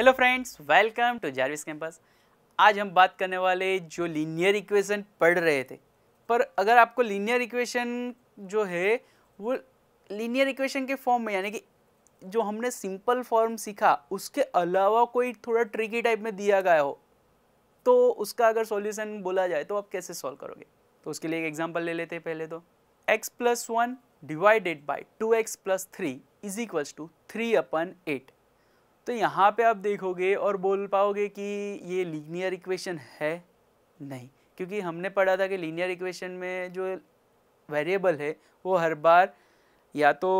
Hello friends welcome to Jarvis campus आज हम बात करने वाले जो लीनियर इक्वेशन पढ़ रहे थे पर अगर आपको लीनियर इक्वेशन जो है वो लीनियर इक्वेशन के फॉर्म में यानी कि जो हमने सिंपल फॉर्म सीखा उसके अलावा कोई थोड़ा ट्रिकी टाइप में दिया गया हो तो उसका अगर सॉल्यूशन बोला जाए तो आप कैसे सॉल्व करोगे तो उसके लिए एक एग्जाम्पल ले लेते हैं पहले तो x plus one divided by two x plus three is equals to three अपन एट तो यहाँ पे आप देखोगे और बोल पाओगे कि ये लीनियर इक्वेशन है नहीं क्योंकि हमने पढ़ा था कि लीनियर इक्वेशन में जो वेरिएबल है वो हर बार या तो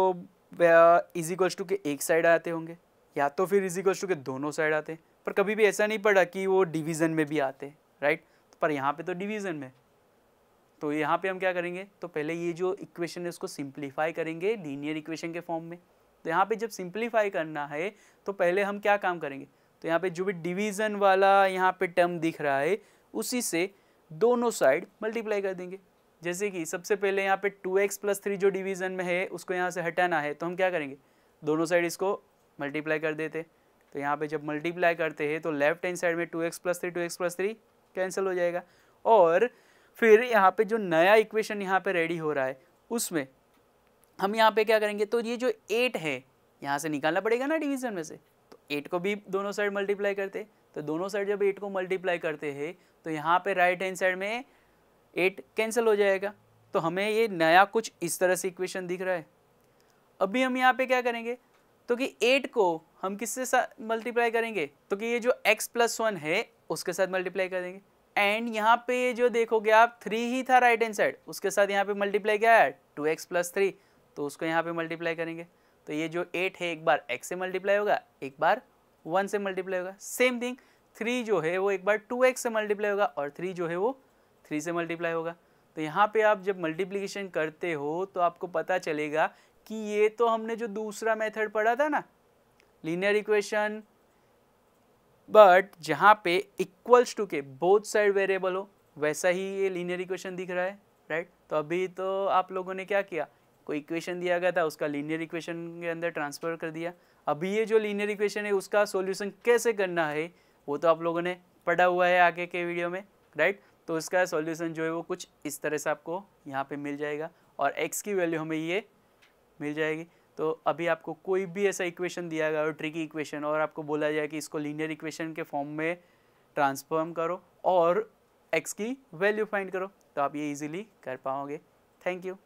इजिक्वल्स टू के एक साइड आते होंगे या तो फिर इजिक्वल्स टू के दोनों साइड आते हैं पर कभी भी ऐसा नहीं पड़ा कि वो डिवीज़न में भी आते राइट पर यहाँ पे तो डिवीज़न में तो यहाँ पे हम क्या करेंगे तो पहले ये जो इक्वेशन है उसको सिंप्लीफाई करेंगे लीनियर इक्वेशन के फॉर्म में तो यहाँ पे जब सिंप्लीफाई करना है तो पहले हम क्या काम करेंगे तो यहाँ पे जो भी डिवीज़न वाला यहाँ पे टर्म दिख रहा है उसी से दोनों साइड मल्टीप्लाई कर देंगे जैसे कि सबसे पहले यहाँ पे टू एक्स प्लस थ्री जो डिवीज़न में है उसको यहाँ से हटाना है तो हम क्या करेंगे दोनों साइड इसको मल्टीप्लाई कर देते तो यहाँ पे जब मल्टीप्लाई करते हैं तो लेफ्ट हैंड साइड में two x plus three two x plus three cancel हो जाएगा और फिर यहाँ पे जो नया इक्वेशन यहाँ पे रेडी हो रहा है उसमें हम यहाँ पे क्या करेंगे तो ये जो एट है यहाँ से निकालना पड़ेगा ना डिवीज़न में से तो एट को भी दोनों साइड मल्टीप्लाई करते तो दोनों साइड जब एट को मल्टीप्लाई करते हैं तो यहाँ पे राइट हैंड साइड में एट कैंसिल हो जाएगा तो हमें ये नया कुछ इस तरह से इक्वेशन दिख रहा है अभी हम यहाँ पे क्या करेंगे तो कि एट को हम किससे मल्टीप्लाई करेंगे तो कि ये जो एक्स प्लस वन है उसके साथ मल्टीप्लाई करेंगे एंड यहाँ पे जो देखोगे आप थ्री ही था राइट हैंड साइड उसके साथ यहाँ पे मल्टीप्लाई क्या है टू एक्स प्लस थ्री तो उसको यहाँ पे मल्टीप्लाई करेंगे तो ये जो एट है एक बार एक्स से मल्टीप्लाई होगा एक बार वन से मल्टीप्लाई होगा सेम थिंग थ्री जो है वो एक बार टू एक्स से मल्टीप्लाई होगा और थ्री जो है वो थ्री से मल्टीप्लाई होगा तो यहाँ पे आप जब मल्टीप्लीकेशन करते हो तो आपको पता चलेगा कि ये तो हमने जो दूसरा मेथड पढ़ा था ना लीनियर इक्वेशन बट जहाँ पे इक्वल्स टू के बोथ साइड वेरिएबल हो वैसा ही ये लीनियर इक्वेशन दिख रहा है राइट right? तो अभी तो आप लोगों ने क्या किया कोई इक्वेशन दिया गया था उसका लीनियर इक्वेशन के अंदर ट्रांसफ़र कर दिया अभी ये जो लीनियर इक्वेशन है उसका सोल्यूशन कैसे करना है वो तो आप लोगों ने पढ़ा हुआ है आगे के वीडियो में राइट तो उसका सॉल्यूशन जो है वो कुछ इस तरह से आपको यहाँ पे मिल जाएगा और एक्स की वैल्यू हमें ये मिल जाएगी तो अभी आपको कोई भी ऐसा इक्वेशन दिया गया हो ट्रिकी इक्वेशन और आपको बोला जाए कि इसको लीनियर इक्वेशन के फॉर्म में ट्रांसफॉर्म करो और एक्स की वैल्यू फाइंड करो तो आप ये इजीली कर पाओगे थैंक यू